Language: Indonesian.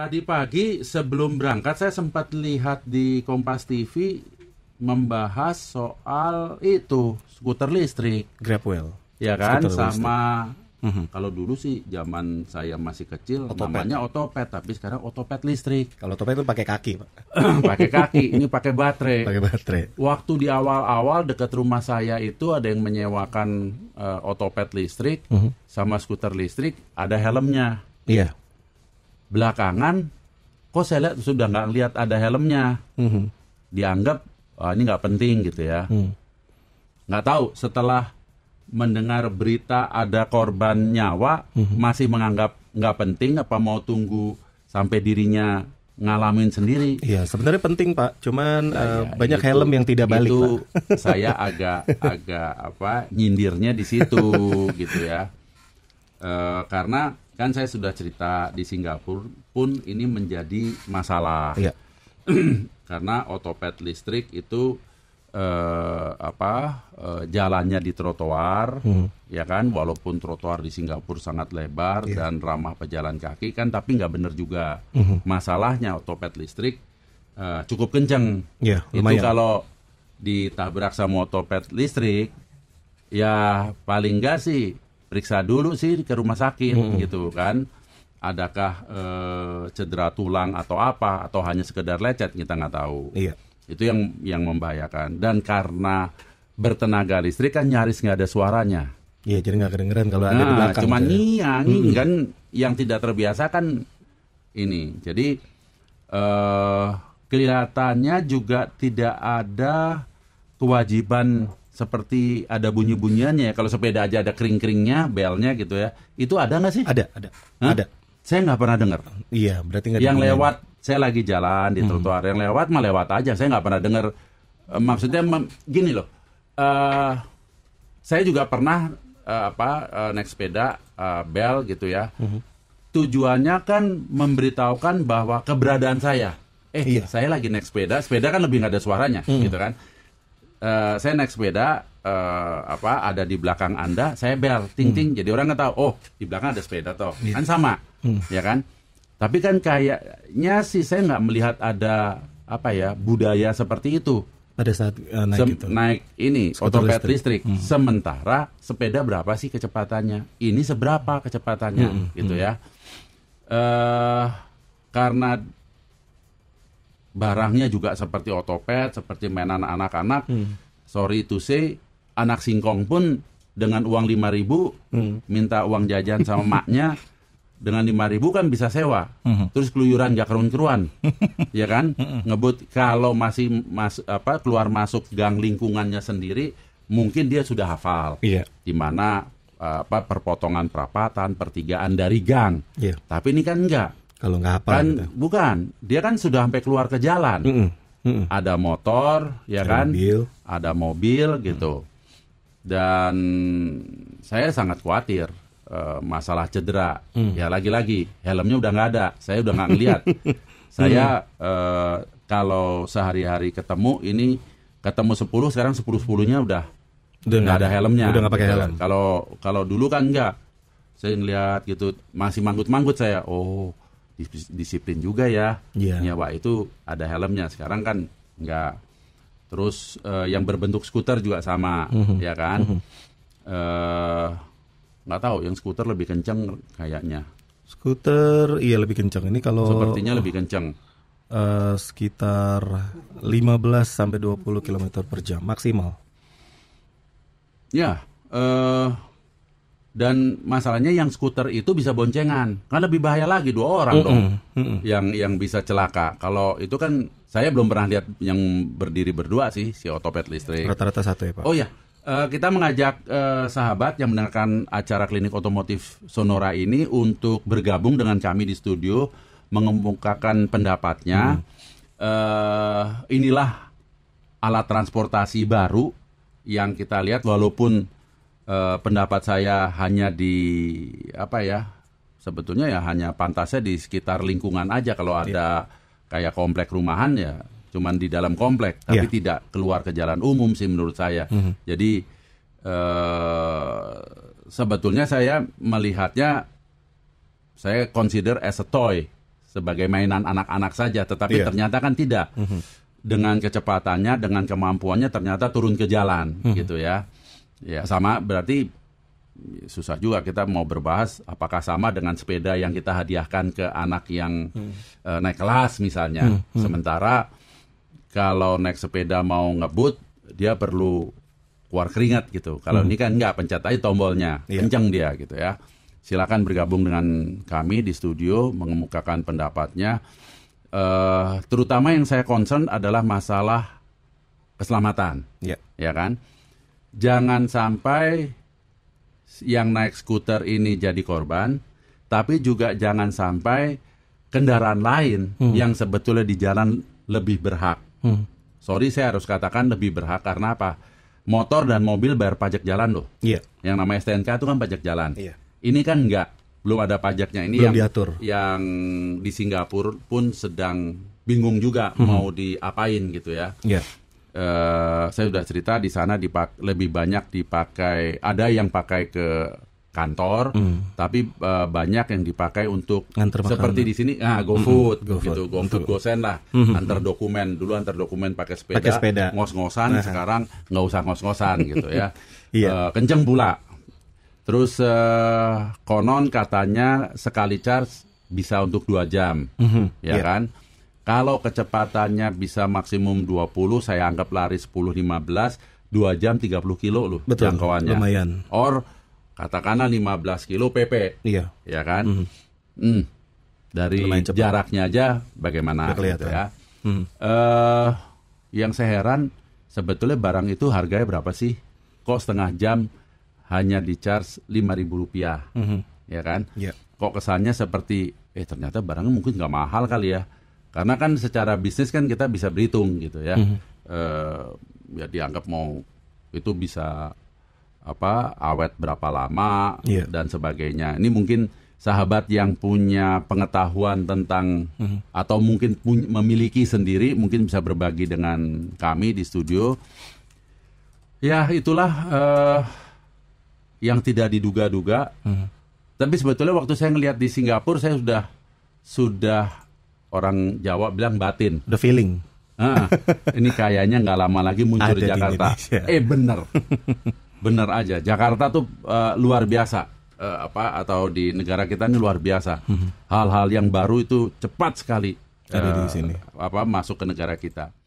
Tadi pagi sebelum berangkat saya sempat lihat di Kompas TV membahas soal itu skuter listrik. Grabwell. Ya kan skuter sama listrik. Mhm. Kalau dulu sih zaman saya masih kecil otopet. namanya otopet, tapi sekarang otopet listrik. Kalau otopet itu pakai kaki, pakai kaki, ini pakai baterai. Pakai baterai. Waktu di awal-awal dekat rumah saya itu ada yang menyewakan uh, otopet listrik mhm. sama skuter listrik, ada helmnya. Iya belakangan kok saya lihat sudah nggak lihat ada helmnya mm-hmm. dianggap oh, ini nggak penting gitu ya mm. nggak tahu setelah mendengar berita ada korban nyawa mm-hmm. masih menganggap nggak penting apa mau tunggu sampai dirinya ngalamin sendiri. Iya, sebenarnya penting Pak. Cuman nah, uh, ya, banyak itu, helm yang tidak balik. Itu Pak. saya agak agak apa nyindirnya di situ gitu ya. Uh, karena kan saya sudah cerita di Singapura pun ini menjadi masalah ya. karena otopet listrik itu eh, apa eh, jalannya di trotoar hmm. ya kan walaupun trotoar di Singapura sangat lebar ya. dan ramah pejalan kaki kan tapi nggak benar juga hmm. masalahnya otopet listrik eh, cukup kenceng ya, itu kalau ditabrak sama otopet listrik ya paling nggak sih periksa dulu sih ke rumah sakit hmm. gitu kan adakah e, cedera tulang atau apa atau hanya sekedar lecet kita nggak tahu iya. itu yang yang membahayakan dan karena bertenaga listrik kan nyaris nggak ada suaranya iya jadi nggak kedengeran kalau nah, ada di nah, belakang cuma hmm. kan yang tidak terbiasa kan ini jadi e, kelihatannya juga tidak ada kewajiban seperti ada bunyi-bunyiannya ya. Kalau sepeda aja ada kering-keringnya, belnya gitu ya. Itu ada nggak sih? Ada, ada. Hah? Ada. Saya nggak pernah dengar. Iya, berarti nggak Yang lewat, saya lagi jalan di hmm. trotoar. Hmm. Yang lewat mah lewat aja. Saya nggak pernah dengar. Eh, maksudnya gini loh. Uh, saya juga pernah uh, apa uh, naik sepeda uh, bel gitu ya. Hmm. Tujuannya kan memberitahukan bahwa keberadaan saya. Eh, iya. saya lagi naik sepeda. Sepeda kan lebih nggak ada suaranya, hmm. gitu kan Eh, saya naik sepeda uh, apa ada di belakang anda saya bel ting ting hmm. jadi orang nggak tahu oh di belakang ada sepeda toh yeah. kan sama hmm. ya kan tapi kan kayaknya sih saya nggak melihat ada apa ya budaya seperti itu pada saat uh, naik Sem- itu. naik ini otopet listrik, listrik. Hmm. sementara sepeda berapa sih kecepatannya ini seberapa kecepatannya hmm. gitu hmm. ya uh, karena barangnya juga seperti otopet, seperti mainan anak-anak. Hmm. Sorry to say, anak singkong pun dengan uang 5000 ribu hmm. minta uang jajan sama maknya dengan 5000 kan bisa sewa. Hmm. Terus keluyuran gak keruan-keruan. ya kan? Hmm. Ngebut kalau masih mas, apa keluar masuk gang lingkungannya sendiri mungkin dia sudah hafal. Yeah. Di mana apa perpotongan perapatan, pertigaan dari gang. Yeah. Tapi ini kan enggak. Kalau nggak apa-apa kan, gitu. Bukan, dia kan sudah sampai keluar ke jalan. Mm -mm. Mm -mm. Ada motor, ya ada kan? Mobil. Ada mobil gitu. Mm. Dan saya sangat khawatir uh, masalah cedera. Mm. Ya lagi-lagi helmnya udah nggak ada. Saya udah nggak ngeliat. Mm. saya uh, kalau sehari-hari ketemu ini ketemu 10 sekarang 10 sepuluhnya nya udah nggak ada helmnya. Udah nggak gitu pakai kan. helm. Kalau kalau dulu kan enggak. Saya ngeliat gitu masih manggut-manggut saya. Oh, disiplin juga ya yeah. Iya. Ya, nyawa itu ada helmnya sekarang kan nggak terus uh, yang berbentuk skuter juga sama mm-hmm. ya kan mm-hmm. uh, nggak tahu yang skuter lebih kencang kayaknya skuter iya lebih kencang ini kalau sepertinya lebih kencang uh, eh, sekitar 15 sampai 20 kilometer per jam maksimal ya uh, dan masalahnya yang skuter itu bisa boncengan kan lebih bahaya lagi dua orang mm -mm. dong mm -mm. yang yang bisa celaka kalau itu kan saya belum pernah lihat yang berdiri berdua sih si otopet listrik rata-rata satu ya pak oh ya uh, kita mengajak uh, sahabat yang mendengarkan acara klinik otomotif Sonora ini untuk bergabung dengan kami di studio mengemukakan pendapatnya mm. uh, inilah alat transportasi baru yang kita lihat walaupun eh, pendapat saya hanya di apa ya sebetulnya ya hanya pantasnya di sekitar lingkungan aja kalau iya. ada yeah. kayak komplek rumahan ya cuman di dalam komplek tapi yeah. tidak keluar ke jalan umum sih menurut saya mm -hmm. jadi eh, sebetulnya saya melihatnya saya consider as a toy sebagai mainan anak-anak saja tetapi yeah. ternyata kan tidak mm -hmm. dengan kecepatannya dengan kemampuannya ternyata turun ke jalan -hmm. gitu ya Ya, sama berarti susah juga kita mau berbahas apakah sama dengan sepeda yang kita hadiahkan ke anak yang hmm. uh, naik kelas misalnya. Hmm. Hmm. Sementara kalau naik sepeda mau ngebut dia perlu keluar keringat gitu. Kalau hmm. ini kan nggak pencet aja tombolnya, yeah. kencang dia gitu ya. Silakan bergabung dengan kami di studio mengemukakan pendapatnya. Uh, terutama yang saya concern adalah masalah keselamatan. Yeah. Ya iya kan? jangan sampai yang naik skuter ini jadi korban, tapi juga jangan sampai kendaraan lain hmm. yang sebetulnya di jalan lebih berhak. Hmm. Sorry, saya harus katakan lebih berhak karena apa? Motor dan mobil bayar pajak jalan loh. Iya. Yeah. Yang namanya STNK itu kan pajak jalan. Iya. Yeah. Ini kan enggak, belum ada pajaknya. Ini belum yang diatur. yang di Singapura pun sedang bingung juga hmm. mau diapain gitu ya. Iya. Yeah. Uh, saya sudah cerita di sana dipak lebih banyak dipakai ada yang pakai ke kantor, mm. tapi uh, banyak yang dipakai untuk seperti di sini ah hmm, GoFood mm -hmm. go gitu, GoFood GoSend lah, mm -hmm. antar dokumen dulu antar dokumen pakai sepeda, pakai sepeda. ngos-ngosan, nah. sekarang nggak usah ngos-ngosan gitu ya, iya. uh, kenceng pula. Terus uh, konon katanya sekali charge bisa untuk dua jam, mm -hmm. ya yeah. kan? Kalau kecepatannya bisa maksimum 20, saya anggap lari 10-15, 2 jam 30 kilo loh Betul, jangkauannya. Lumayan. Or katakanlah 15 kilo PP. Iya. Ya kan? Mm. Mm. Dari jaraknya aja bagaimana gitu ya. Mm. Uh, yang saya heran sebetulnya barang itu harganya berapa sih? Kok setengah jam hanya di charge lima ribu rupiah. Mm -hmm. Ya kan? Yeah. Kok kesannya seperti eh ternyata barangnya mungkin nggak mahal kali ya karena kan secara bisnis kan kita bisa berhitung gitu ya. Mm -hmm. uh, ya dianggap mau itu bisa apa awet berapa lama yeah. dan sebagainya. Ini mungkin sahabat yang punya pengetahuan tentang mm -hmm. atau mungkin punya, memiliki sendiri mungkin bisa berbagi dengan kami di studio. Ya itulah uh, yang tidak diduga-duga. Mm -hmm. Tapi sebetulnya waktu saya ngelihat di Singapura saya sudah sudah orang Jawa bilang batin. The feeling. Ah, ini kayaknya nggak lama lagi muncul Ada di Jakarta. Di eh bener, bener aja. Jakarta tuh uh, luar biasa. Uh, apa atau di negara kita ini luar biasa. Mhm. Hal-hal yang baru itu cepat sekali. Ada di eh, sini. Apa masuk ke negara kita.